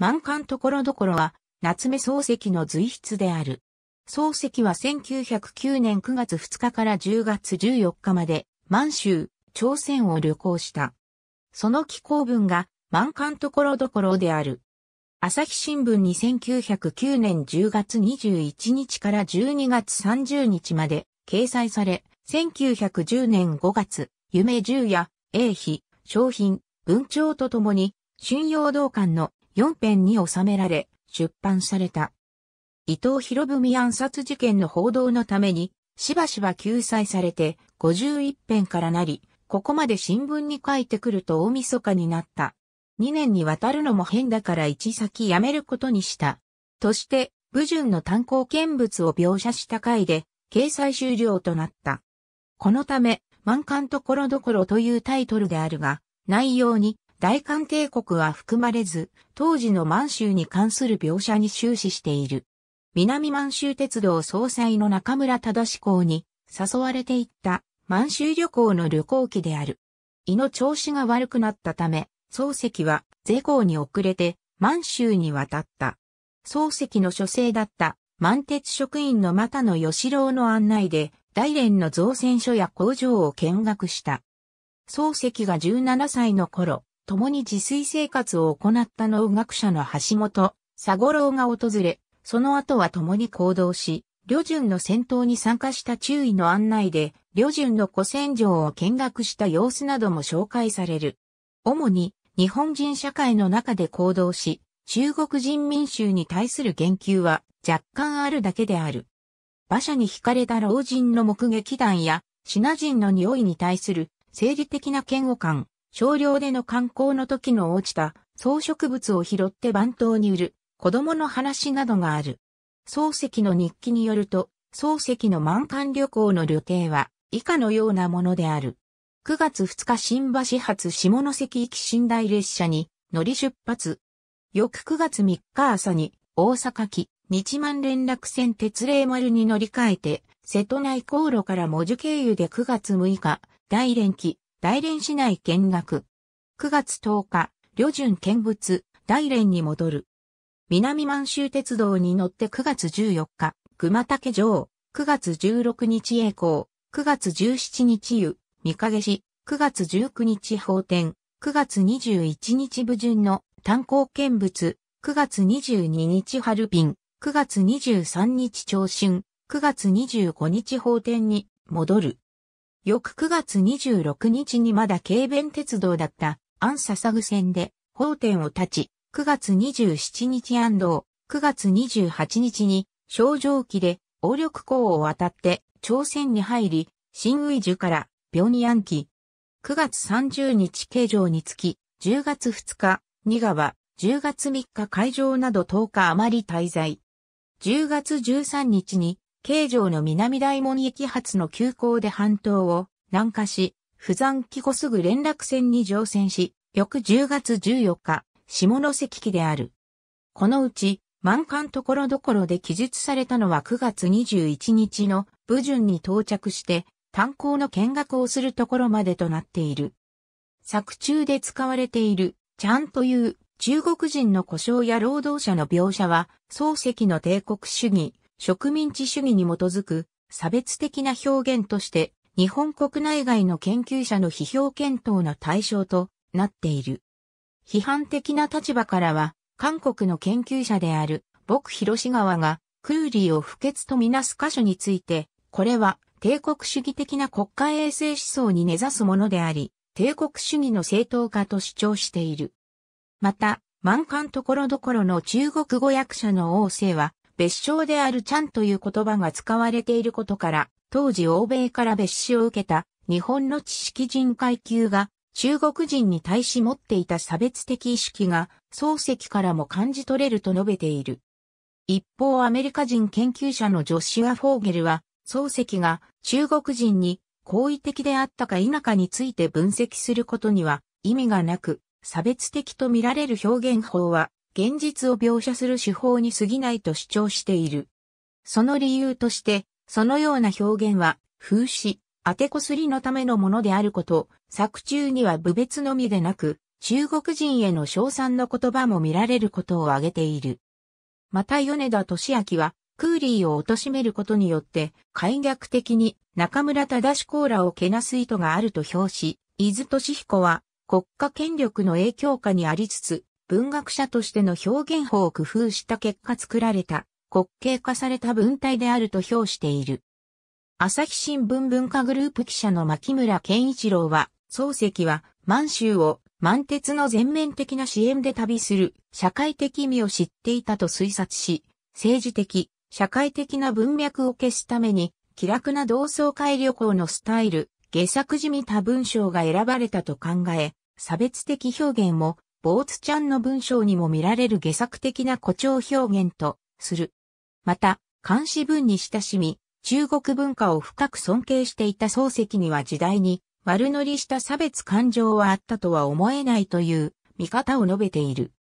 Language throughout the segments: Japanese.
満館ところどころは、夏目漱石の随筆である。漱石は1909年9月2日から10月14日まで、満州、朝鮮を旅行した。その寄稿文が、満館ところどころである。朝日新聞に1909年10月21日から12月30日まで掲載され、1910年5月、夢十夜、英碑、商品、文鳥とともに、春陽道館の4編に収められ、出版された。伊藤博文暗殺事件の報道のために、しばしば救済されて、51編からなり、ここまで新聞に書いてくると大晦日になった。2年にわたるのも変だから一先やめることにした。として、武順の炭鉱見物を描写した回で、掲載終了となった。このため、満館ところどころというタイトルであるが、内容に大韓帝国は含まれず、当時の満州に関する描写に終始している。南満州鉄道総裁の中村忠志公に誘われていった満州旅行の旅行記である。胃の調子が悪くなったため、漱石は税行に遅れて満州に渡った。漱石の書生だった満鉄職員の又野義郎の案内で大連の造船所や工場を見学した。漱石が17歳の頃、共に自炊生活を行った農学者の橋本、佐五郎が訪れ、その後は共に行動し、旅順の戦闘に参加した注意の案内で、旅順の古戦場を見学した様子なども紹介される。主に、日本人社会の中で行動し、中国人民衆に対する言及は若干あるだけである。馬車に惹かれた老人の目撃談や、シナ人の匂いに対する生理的な嫌悪感、少量での観光の時の落ちた草植物を拾って番頭に売る子供の話などがある。漱石の日記によると、漱石の満館旅行の旅程は以下のようなものである。9月2日新橋発下関行き寝台列車に乗り出発。翌9月3日朝に大阪機日満連絡船鉄霊丸に乗り換えて瀬戸内航路から文字経由で9月6日大連機大連市内見学。9月10日、旅順見物、大連に戻る。南満州鉄道に乗って9月14日、熊竹城、9月16日栄光、9月17日湯、三影市、9月19日宝天、9月21日武順の炭鉱見物、9月22日春便、9月23日長春、9月25日宝天に戻る。翌9月26日にまだ軽便鉄道だった安サ具線で法典を立ち、9月27日安道、9月28日に小城気で王緑港を渡って朝鮮に入り、新ウイジュから病に暗記。9月30日京城につき、10月2日、二川、10月3日会場など10日余り滞在。10月13日に京城の南大門駅発の急行で半島を南下し、不山紀後すぐ連絡船に乗船し、翌10月14日、下関機である。このうち、満館ところどころで記述されたのは9月21日の武順に到着して、炭鉱の見学をするところまでとなっている。作中で使われている、ちゃんという中国人の故障や労働者の描写は、漱石の帝国主義、植民地主義に基づく差別的な表現として日本国内外の研究者の批評検討の対象となっている。批判的な立場からは韓国の研究者である僕広志川がクーリーを不潔とみなす箇所について、これは帝国主義的な国家衛生思想に根ざすものであり、帝国主義の正当化と主張している。また、満館ところどころの中国語訳者の王政は、別称であるちゃんという言葉が使われていることから、当時欧米から別視を受けた日本の知識人階級が中国人に対し持っていた差別的意識が漱石からも感じ取れると述べている。一方アメリカ人研究者のジョシュア・フォーゲルは漱石が中国人に好意的であったか否かについて分析することには意味がなく、差別的と見られる表現法は現実を描写する手法に過ぎないと主張している。その理由として、そのような表現は、風刺、当てこすりのためのものであること、作中には部別のみでなく、中国人への称賛の言葉も見られることを挙げている。また米田敏明は、クーリーを貶めることによって、解逆的に中村忠志コーラをけなす意図があると評し、伊豆敏彦は、国家権力の影響下にありつつ、文学者としての表現法を工夫した結果作られた、滑稽化された文体であると評している。朝日新聞文化グループ記者の牧村健一郎は、漱石は満州を満鉄の全面的な支援で旅する社会的意味を知っていたと推察し、政治的、社会的な文脈を消すために、気楽な同窓会旅行のスタイル、下作じみた文章が選ばれたと考え、差別的表現もボーツちゃんの文章にも見られる下作的な誇張表現とする。また、漢詩文に親しみ、中国文化を深く尊敬していた漱石には時代に悪乗りした差別感情はあったとは思えないという見方を述べている。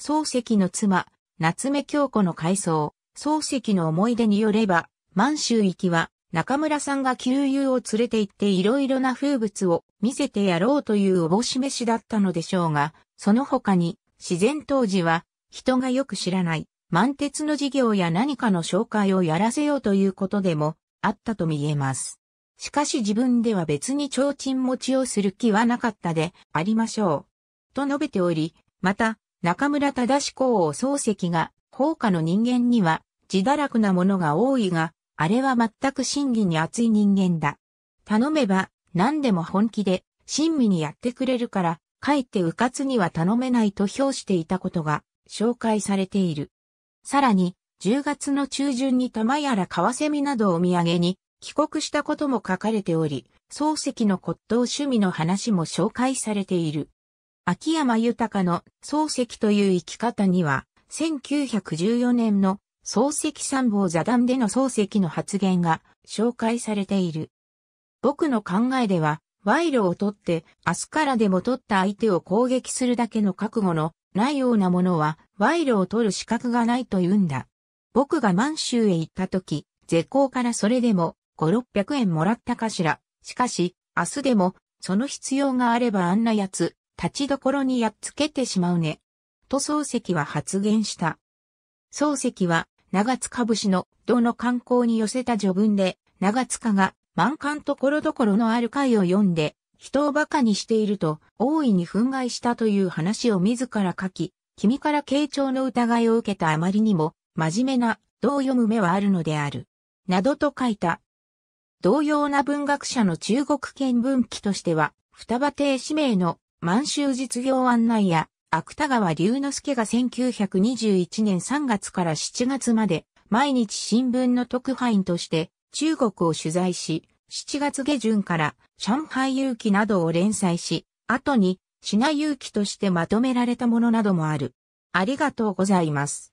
漱石の妻、夏目京子の回想、漱石の思い出によれば、満州行きは中村さんが旧友を連れて行って色々な風物を見せてやろうというおぼししだったのでしょうが、その他に、自然当時は、人がよく知らない、満鉄の事業や何かの紹介をやらせようということでも、あったと見えます。しかし自分では別に提灯持ちをする気はなかったで、ありましょう。と述べており、また、中村忠公を漱石が、放下の人間には、自堕落なものが多いが、あれは全く真偽に熱い人間だ。頼めば、何でも本気で、親身にやってくれるから、かえって迂闊には頼めないと評していたことが、紹介されている。さらに、10月の中旬に玉やらカワセミなどをお土産に、帰国したことも書かれており、漱石の骨董趣味の話も紹介されている。秋山豊の漱石という生き方には、1914年の漱石参謀座談での漱石の発言が紹介されている。僕の考えでは、賄賂を取って、明日からでも取った相手を攻撃するだけの覚悟のないようなものは、賄賂を取る資格がないと言うんだ。僕が満州へ行った時、絶好からそれでも、五六百円もらったかしら。しかし、明日でも、その必要があればあんな奴、立ちどころにやっつけてしまうね。と漱石は発言した。漱石は長塚節のどの観光に寄せた序文で、長塚が満館ところどころのある回を読んで、人を馬鹿にしていると大いに憤慨したという話を自ら書き、君から傾聴の疑いを受けたあまりにも、真面目な、どう読む目はあるのである。などと書いた。同様な文学者の中国見文記としては、双葉亭氏名の満州実業案内や、芥川龍之介が1921年3月から7月まで、毎日新聞の特派員として中国を取材し、7月下旬から上海勇気などを連載し、後に品勇気としてまとめられたものなどもある。ありがとうございます。